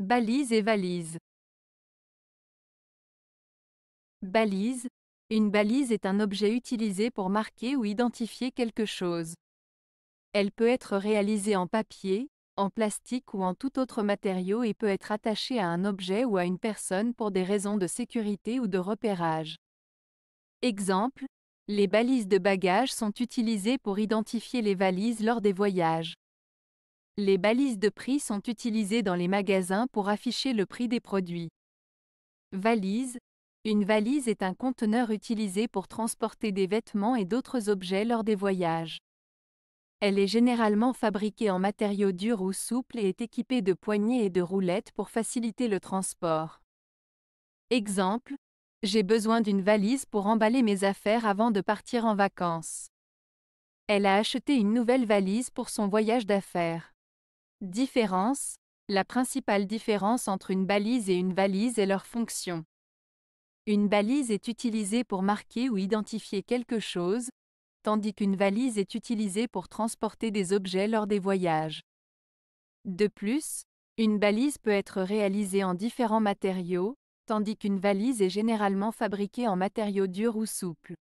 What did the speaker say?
Balise et valise. Balise. Une balise est un objet utilisé pour marquer ou identifier quelque chose. Elle peut être réalisée en papier, en plastique ou en tout autre matériau et peut être attachée à un objet ou à une personne pour des raisons de sécurité ou de repérage. Exemple, les balises de bagages sont utilisées pour identifier les valises lors des voyages. Les balises de prix sont utilisées dans les magasins pour afficher le prix des produits. Valise. Une valise est un conteneur utilisé pour transporter des vêtements et d'autres objets lors des voyages. Elle est généralement fabriquée en matériaux durs ou souples et est équipée de poignées et de roulettes pour faciliter le transport. Exemple, j'ai besoin d'une valise pour emballer mes affaires avant de partir en vacances. Elle a acheté une nouvelle valise pour son voyage d'affaires. Différence La principale différence entre une balise et une valise est leur fonction. Une balise est utilisée pour marquer ou identifier quelque chose, tandis qu'une valise est utilisée pour transporter des objets lors des voyages. De plus, une balise peut être réalisée en différents matériaux, tandis qu'une valise est généralement fabriquée en matériaux durs ou souples.